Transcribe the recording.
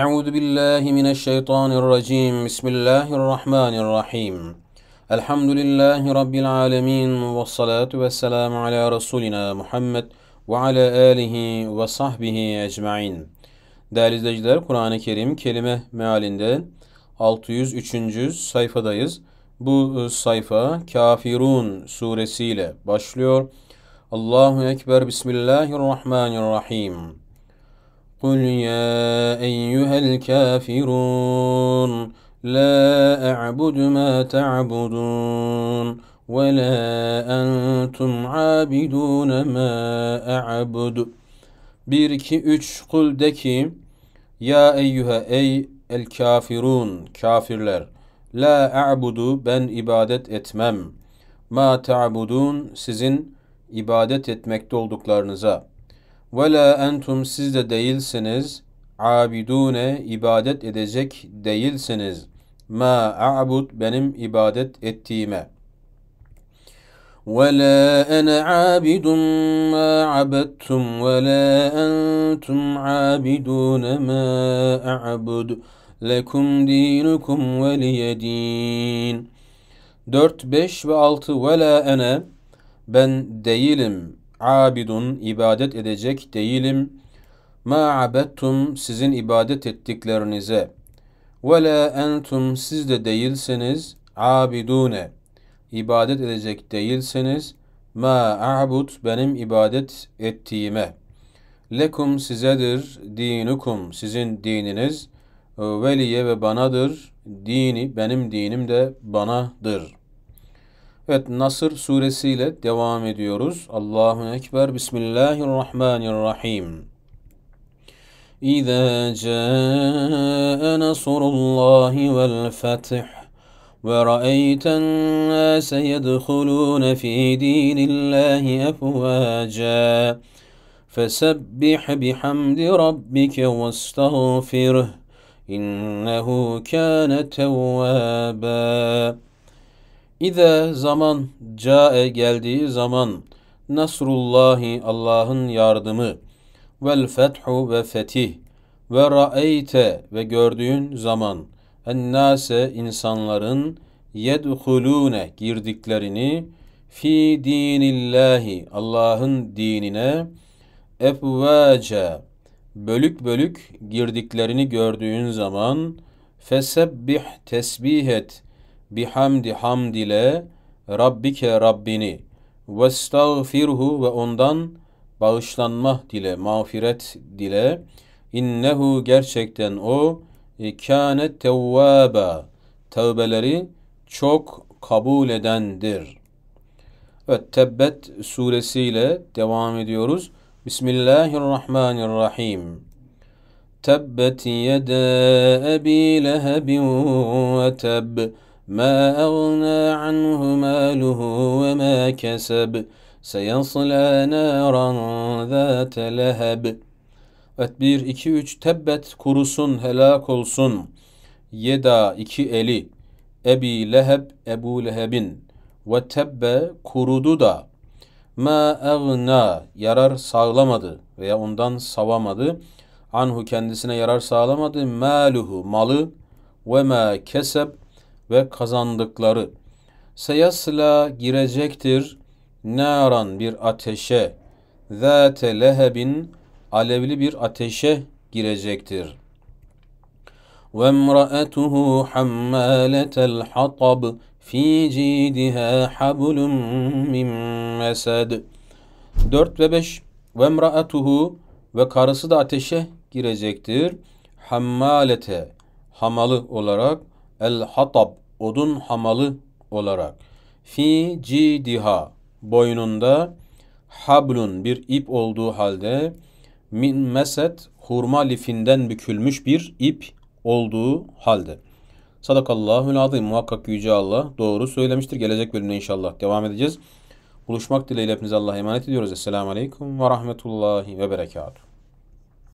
أعوذ بالله من الشيطان الرجيم بسم الله الرحمن الرحيم الحمد لله رب العالمين والصلاة والسلام على رسولنا Muhammed ve ala alihi ve sahbihi ecmain. Değerli izleyiciler, Kur'an-ı Kerim kelime mealinde 603. sayfadayız. Bu e, sayfa Kafirun suresiyle başlıyor. Allahu Ekber Bismillahirrahmanirrahim. قل يا أيها الكافرون لا أعبد ما تعبدون ولا أنتم عابدون ما أعبد 1 2 3 kul de ki Ya eyyühe ey el kafirun kafirler La a'budu ben ibadet etmem Ma ta'budun sizin ibadet etmekte olduklarınıza ve la entum siz de değilsiniz. Abidune ibadet edecek değilsiniz. Ma a'bud benim ibadet ettiğime. ولا أنا ma ما عبدتم ولا أنتم عابدون ما أعبد lekum dinukum veliyedin. 4, 5 ve 6 ve la ene ben değilim abidun ibadet edecek değilim. Ma abettum sizin ibadet ettiklerinize. Ve la entum siz de değilsiniz abidune. ibadet edecek değilsiniz. Ma a'bud benim ibadet ettiğime. Lekum sizedir dinukum sizin dininiz. Veliye ve banadır dini benim dinim de banadır.'' Evet Nasır suresiyle devam ediyoruz. Allahu Ekber. Bismillahirrahmanirrahim. İzâ câe nasrullahi vel fetih ve ra'eyten nâse yedhulûne fî dînillâhi efvâcâ فسبح بحمد ربك واستغفره إنه كان توابا İde zaman cae geldiği zaman nasrullahi Allah'ın yardımı vel fethu ve fetih ve ra'eyte ve gördüğün zaman ennase insanların yedhulune girdiklerini fi dinillahi Allah'ın dinine efvace bölük bölük girdiklerini gördüğün zaman fesebbih tesbih et bihamdi hamd ile Rabbike Rabbini ve estağfirhu ve ondan bağışlanma dile, mağfiret dile. İnnehu gerçekten o kâne tevvâbe tövbeleri çok kabul edendir. Evet Tebbet suresiyle devam ediyoruz. Bismillahirrahmanirrahim. Tebbet yede ebi lehebin ve tebb. ما أغنى عنه ماله وما كسب سيصلى نارا ذات لهب Evet 1, 2, 3 tebbet kurusun helak olsun. Yeda iki eli. Ebi Leheb Ebu Leheb'in. Ve tebbe kurudu da. Ma agna yarar sağlamadı veya ondan savamadı. Anhu kendisine yarar sağlamadı. Maluhu malı ve ma keseb ve kazandıkları. Seyasla girecektir naran bir ateşe. Zâte lehebin alevli bir ateşe girecektir. Ve emraetuhu hammâletel hatab fi cidihâ hablum min mesed. 4 ve 5 Ve emraetuhu ve karısı da ateşe girecektir. Hammalete hamalı olarak el hatab odun hamalı olarak fi cidiha boynunda hablun bir ip olduğu halde min meset hurma lifinden bükülmüş bir ip olduğu halde. Sadakallahül azim. Muhakkak Yüce Allah doğru söylemiştir. Gelecek bölümde inşallah devam edeceğiz. Buluşmak dileğiyle hepinize Allah'a emanet ediyoruz. Esselamu Aleyküm ve Rahmetullahi ve Berekatuhu.